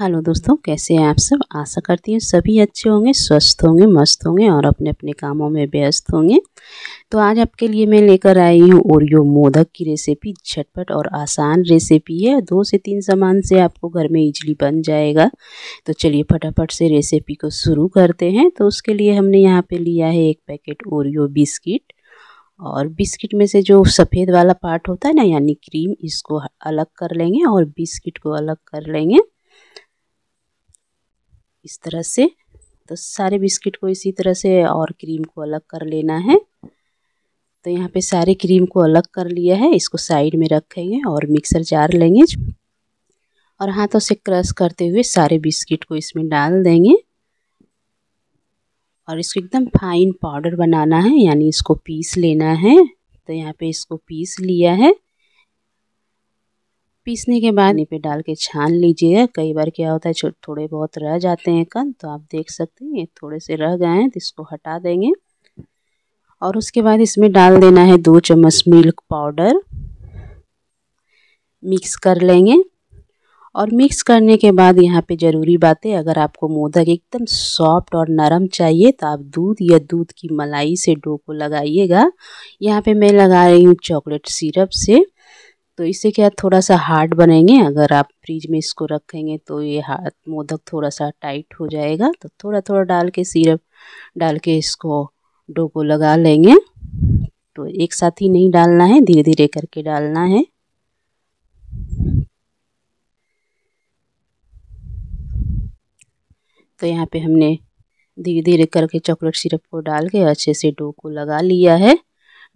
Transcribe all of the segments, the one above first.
hello दोस्तों कैसे हैं आप सब आशा करती हूँ सभी अच्छे होंगे स्वस्थ होंगे मस्त होंगे और अपने अपने कामों में व्यस्त होंगे तो आज आपके लिए मैं लेकर आई हूँ ओरियो मोदक की रेसिपी झटपट और आसान रेसिपी है दो से तीन सामान से आपको घर में इजली बन जाएगा तो चलिए फटाफट से रेसिपी को शुरू करते हैं तो उसके लिए हमने यहाँ पर लिया है एक पैकेट ओरियो बिस्किट और बिस्किट में से जो सफ़ेद वाला पार्ट होता है ना यानी क्रीम इसको अलग कर लेंगे और बिस्किट को अलग कर लेंगे इस तरह से तो सारे बिस्किट को इसी तरह से और क्रीम को अलग कर लेना है तो यहाँ पे सारे क्रीम को अलग कर लिया है इसको साइड में रखेंगे और मिक्सर जार लेंगे और हाथों से क्रश करते हुए सारे बिस्किट को इसमें डाल देंगे और इसको एकदम फाइन पाउडर बनाना है यानी इसको पीस लेना है तो यहाँ पे इसको पीस लिया है पीसने के बाद पे डाल के छान लीजिएगा कई बार क्या होता है थोड़े बहुत रह जाते हैं कन तो आप देख सकते हैं ये थोड़े से रह गए हैं तो इसको हटा देंगे और उसके बाद इसमें डाल देना है दो चम्मच मिल्क पाउडर मिक्स कर लेंगे और मिक्स करने के बाद यहाँ पे ज़रूरी बातें अगर आपको मोदक एकदम सॉफ्ट और नरम चाहिए तो आप दूध या दूध की मलाई से डो को लगाइएगा यहाँ पे मैं लगा रही हूँ चॉकलेट सिरप से तो इससे क्या थोड़ा सा हार्ड बनेंगे अगर आप फ्रिज में इसको रखेंगे तो ये हाथ मोदक थोड़ा सा टाइट हो जाएगा तो थोड़ा थोड़ा डाल के सिरप डाल के इसको डो को लगा लेंगे तो एक साथ ही नहीं डालना है धीरे धीरे करके डालना है तो यहाँ पे हमने धीरे धीरे करके चॉकलेट सिरप को डाल के अच्छे से डो को लगा लिया है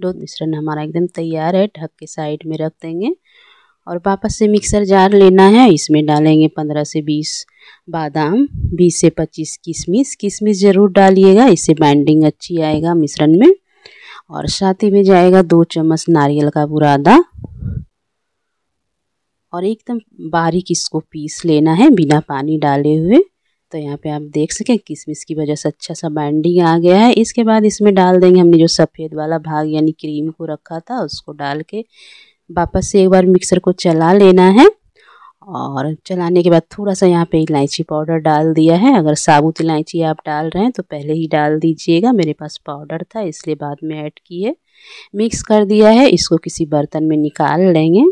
दूध मिश्रण हमारा एकदम तैयार है ढक के साइड में रख देंगे और वापस से मिक्सर जार लेना है इसमें डालेंगे पंद्रह से बीस बादाम बीस से पच्चीस किशमिश किशमिश ज़रूर डालिएगा इससे बाइंडिंग अच्छी आएगा मिश्रण में और साथ ही में जाएगा दो चम्मच नारियल का बुरादा और एकदम बारीक इसको पीस लेना है बिना पानी डाले हुए तो यहाँ पे आप देख सकें किसमिस की वजह से अच्छा सा बाइंडिंग आ गया है इसके बाद इसमें डाल देंगे हमने जो सफ़ेद वाला भाग यानी क्रीम को रखा था उसको डाल के वापस से एक बार मिक्सर को चला लेना है और चलाने के बाद थोड़ा सा यहाँ पे इलायची पाउडर डाल दिया है अगर साबुत इलायची आप डाल रहे हैं तो पहले ही डाल दीजिएगा मेरे पास पाउडर था इसलिए बाद में ऐड किए मिक्स कर दिया है इसको किसी बर्तन में निकाल लेंगे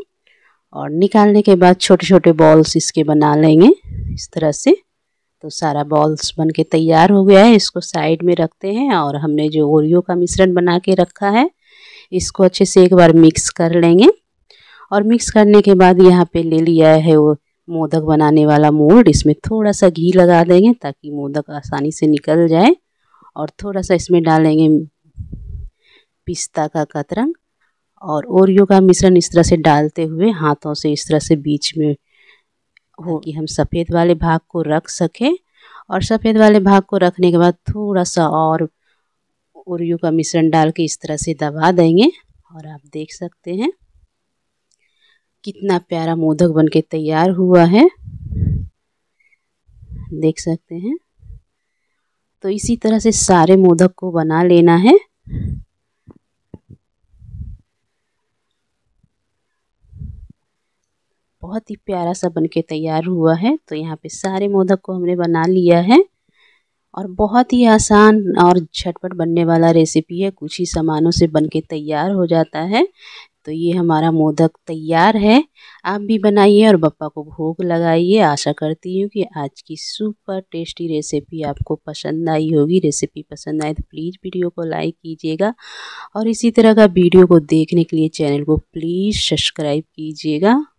और निकालने के बाद छोटे छोटे बॉल्स इसके बना लेंगे इस तरह से तो सारा बॉल्स बन के तैयार हो गया है इसको साइड में रखते हैं और हमने जो ओरियो का मिश्रण बना के रखा है इसको अच्छे से एक बार मिक्स कर लेंगे और मिक्स करने के बाद यहाँ पे ले लिया है वो मोदक बनाने वाला मोल्ड इसमें थोड़ा सा घी लगा देंगे ताकि मोदक आसानी से निकल जाए और थोड़ा सा इसमें डालेंगे पिस्ता का कतरंग और ओरियो का मिश्रण इस तरह से डालते हुए हाथों से इस तरह से बीच में हो कि हम सफ़ेद वाले भाग को रख सकें और सफ़ेद वाले भाग को रखने के बाद थोड़ा सा और ओरियो का मिश्रण डाल के इस तरह से दबा देंगे और आप देख सकते हैं कितना प्यारा मोदक बनके तैयार हुआ है देख सकते हैं तो इसी तरह से सारे मोदक को बना लेना है बहुत ही प्यारा सा बनके तैयार हुआ है तो यहाँ पे सारे मोदक को हमने बना लिया है और बहुत ही आसान और झटपट बनने वाला रेसिपी है कुछ ही सामानों से बनके तैयार हो जाता है तो ये हमारा मोदक तैयार है आप भी बनाइए और बप्पा को भोग लगाइए आशा करती हूँ कि आज की सुपर टेस्टी रेसिपी आपको पसंद आई होगी रेसिपी पसंद आए तो प्लीज़ वीडियो को लाइक कीजिएगा और इसी तरह का वीडियो को देखने के लिए चैनल को प्लीज़ सब्सक्राइब कीजिएगा